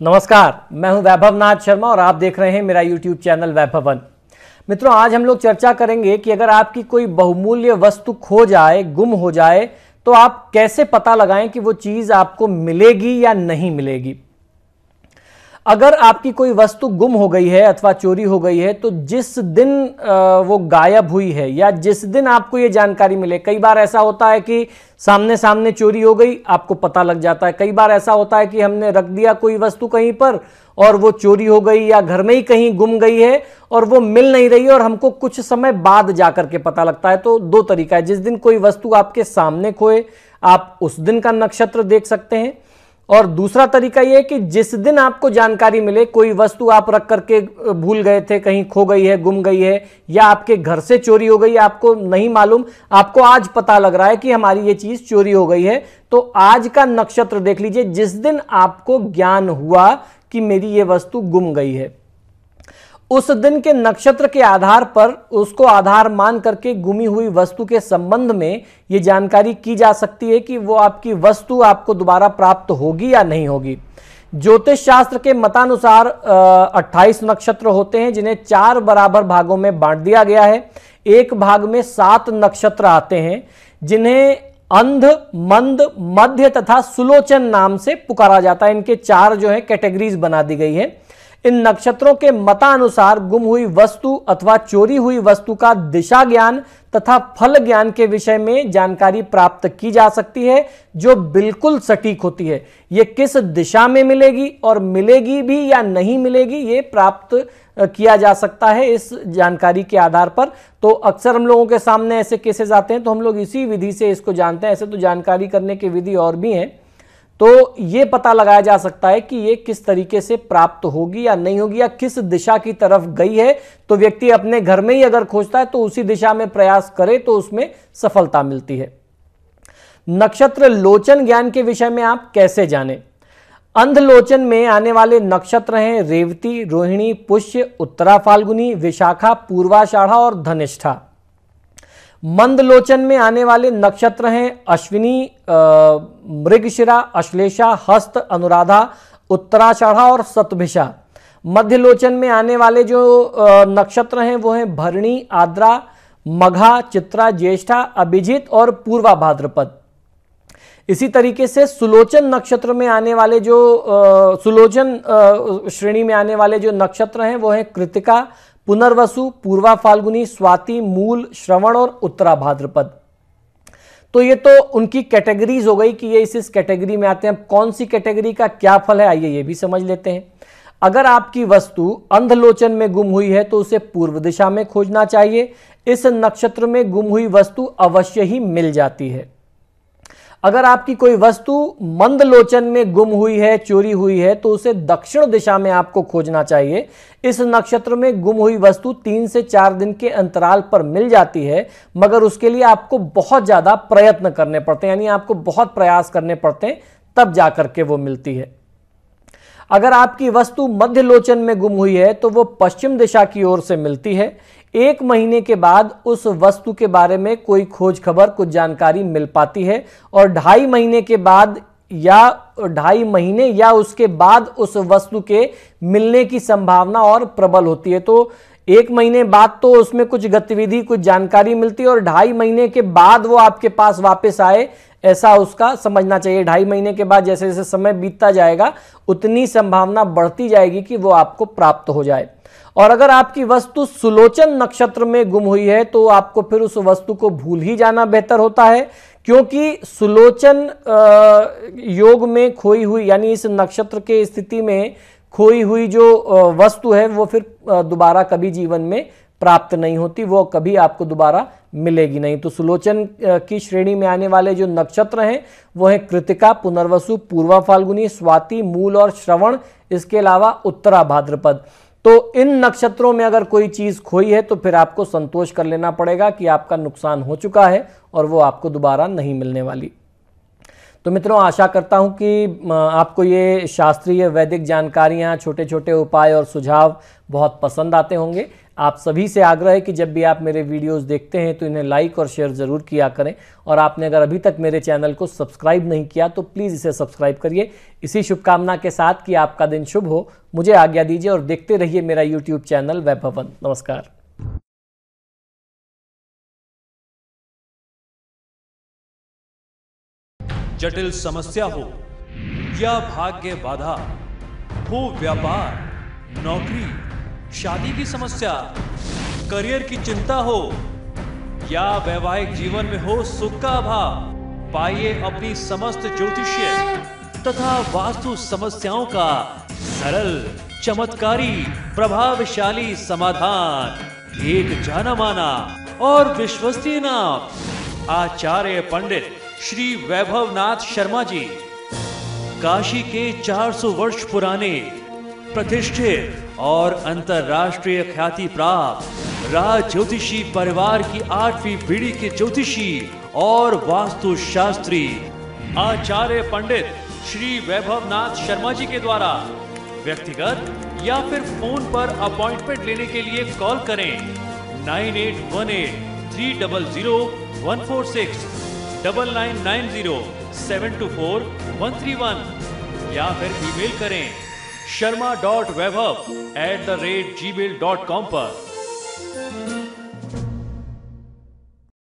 नमस्कार मैं हूं वैभव नाथ शर्मा और आप देख रहे हैं मेरा यूट्यूब चैनल वैभवन मित्रों आज हम लोग चर्चा करेंगे कि अगर आपकी कोई बहुमूल्य वस्तु खो जाए गुम हो जाए तो आप कैसे पता लगाएं कि वो चीज़ आपको मिलेगी या नहीं मिलेगी अगर आपकी कोई वस्तु गुम हो गई है अथवा चोरी हो गई है तो जिस दिन वो गायब हुई है या जिस दिन आपको ये जानकारी मिले कई बार ऐसा होता है कि सामने सामने चोरी हो गई आपको पता लग जाता है कई बार ऐसा होता है कि हमने रख दिया कोई वस्तु कहीं पर और वो चोरी हो गई या घर में ही कहीं गुम गई है और वो मिल नहीं रही और हमको कुछ समय बाद जाकर के पता लगता है तो दो तरीका है जिस दिन कोई वस्तु आपके सामने खोए आप उस दिन का नक्षत्र देख सकते हैं और दूसरा तरीका यह कि जिस दिन आपको जानकारी मिले कोई वस्तु आप रख करके भूल गए थे कहीं खो गई है गुम गई है या आपके घर से चोरी हो गई आपको नहीं मालूम आपको आज पता लग रहा है कि हमारी ये चीज चोरी हो गई है तो आज का नक्षत्र देख लीजिए जिस दिन आपको ज्ञान हुआ कि मेरी ये वस्तु गुम गई है उस दिन के नक्षत्र के आधार पर उसको आधार मान करके गुमी हुई वस्तु के संबंध में ये जानकारी की जा सकती है कि वो आपकी वस्तु आपको दोबारा प्राप्त होगी या नहीं होगी ज्योतिष शास्त्र के मतानुसार 28 नक्षत्र होते हैं जिन्हें चार बराबर भागों में बांट दिया गया है एक भाग में सात नक्षत्र आते हैं जिन्हें अंध मंद मध्य तथा सुलोचन नाम से पुकारा जाता है इनके चार जो है कैटेगरीज बना दी गई है इन नक्षत्रों के मतानुसार गुम हुई वस्तु अथवा चोरी हुई वस्तु का दिशा ज्ञान तथा फल ज्ञान के विषय में जानकारी प्राप्त की जा सकती है जो बिल्कुल सटीक होती है ये किस दिशा में मिलेगी और मिलेगी भी या नहीं मिलेगी ये प्राप्त किया जा सकता है इस जानकारी के आधार पर तो अक्सर हम लोगों के सामने ऐसे केसेस आते हैं तो हम लोग इसी विधि से इसको जानते हैं ऐसे तो जानकारी करने की विधि और भी है तो ये पता लगाया जा सकता है कि ये किस तरीके से प्राप्त होगी या नहीं होगी या किस दिशा की तरफ गई है तो व्यक्ति अपने घर में ही अगर खोजता है तो उसी दिशा में प्रयास करे तो उसमें सफलता मिलती है नक्षत्र लोचन ज्ञान के विषय में आप कैसे जाने अंधलोचन में आने वाले नक्षत्र हैं रेवती रोहिणी पुष्य उत्तरा फाल्गुनी विशाखा पूर्वाषाढ़ा और धनिष्ठा मंदलोचन में आने वाले नक्षत्र हैं अश्विनी मृगशिरा अश्लेषा हस्त अनुराधा उत्तराषाढ़ा और सतभिषा मध्यलोचन में आने वाले जो नक्षत्र हैं वो हैं भरणी आद्रा मघा चित्रा ज्येष्ठा अभिजित और पूर्वा भाद्रपद इसी तरीके से सुलोचन नक्षत्र में आने वाले जो आ, सुलोचन श्रेणी में आने वाले जो नक्षत्र हैं वो हैं कृतिका पुनर्वसु पूर्वा फाल्गुनी स्वाति मूल श्रवण और उत्तरा भाद्रपद तो ये तो उनकी कैटेगरीज हो गई कि ये इस इस कैटेगरी में आते हैं अब कौन सी कैटेगरी का क्या फल है आइए ये भी समझ लेते हैं अगर आपकी वस्तु अंधलोचन में गुम हुई है तो उसे पूर्व दिशा में खोजना चाहिए इस नक्षत्र में गुम हुई वस्तु अवश्य ही मिल जाती है अगर आपकी कोई वस्तु मंद लोचन में गुम हुई है चोरी हुई है तो उसे दक्षिण दिशा में आपको खोजना चाहिए इस नक्षत्र में गुम हुई वस्तु तीन से चार दिन के अंतराल पर मिल जाती है मगर उसके लिए आपको बहुत ज़्यादा प्रयत्न करने पड़ते हैं यानी आपको बहुत प्रयास करने पड़ते हैं तब जाकर के वो मिलती है अगर आपकी वस्तु मध्य लोचन में गुम हुई है तो वो पश्चिम दिशा की ओर से मिलती है एक महीने के बाद उस वस्तु के बारे में कोई खोज खबर कुछ जानकारी मिल पाती है और ढाई महीने के बाद या ढाई महीने या उसके बाद उस वस्तु के मिलने की संभावना और प्रबल होती है तो एक महीने बाद तो उसमें कुछ गतिविधि कुछ जानकारी मिलती है और ढाई महीने के बाद वो आपके पास वापस आए ऐसा उसका समझना चाहिए ढाई महीने के बाद जैसे जैसे समय बीतता जाएगा उतनी संभावना बढ़ती जाएगी कि वो आपको प्राप्त हो जाए और अगर आपकी वस्तु सुलोचन नक्षत्र में गुम हुई है तो आपको फिर उस वस्तु को भूल ही जाना बेहतर होता है क्योंकि सुलोचन योग में खोई हुई यानी इस नक्षत्र के स्थिति में खोई हुई जो वस्तु है वो फिर दोबारा कभी जीवन में प्राप्त नहीं होती वो कभी आपको दोबारा मिलेगी नहीं तो सुलोचन की श्रेणी में आने वाले जो नक्षत्र हैं वो हैं कृतिका पुनर्वसु पूर्वा फाल्गुनी स्वाति मूल और श्रवण इसके अलावा उत्तरा भाद्रपद तो इन नक्षत्रों में अगर कोई चीज खोई है तो फिर आपको संतोष कर लेना पड़ेगा कि आपका नुकसान हो चुका है और वो आपको दोबारा नहीं मिलने वाली तो मित्रों आशा करता हूं कि आपको ये शास्त्रीय वैदिक जानकारियां छोटे छोटे उपाय और सुझाव बहुत पसंद आते होंगे आप सभी से आग्रह है कि जब भी आप मेरे वीडियोस देखते हैं तो इन्हें लाइक और शेयर ज़रूर किया करें और आपने अगर अभी तक मेरे चैनल को सब्सक्राइब नहीं किया तो प्लीज़ इसे सब्सक्राइब करिए इसी शुभकामना के साथ कि आपका दिन शुभ हो मुझे आज्ञा दीजिए और देखते रहिए मेरा यूट्यूब चैनल वैभवन नमस्कार जटिल समस्या हो या भाग्य बाधा हो व्यापार नौकरी शादी की समस्या करियर की चिंता हो या वैवाहिक जीवन में हो सुख का अभाव पाइए अपनी समस्त ज्योतिषीय तथा वास्तु समस्याओं का सरल चमत्कारी प्रभावशाली समाधान एक जाना माना और विश्वसनीय नाम आचार्य पंडित श्री वैभवनाथ शर्मा जी काशी के 400 वर्ष पुराने प्रतिष्ठित और अंतर्राष्ट्रीय ख्याति प्राप्त राज ज्योतिषी परिवार की आठवीं पीढ़ी के ज्योतिषी और वास्तु शास्त्री आचार्य पंडित श्री वैभव नाथ शर्मा जी के द्वारा व्यक्तिगत या फिर फोन पर अपॉइंटमेंट लेने के लिए कॉल करें nine eight one eight three double zero one four six double nine nine zero seven two four one three one या फिर ईमेल करें Sharma dot Vaibhav at the rate Gmail dot com पर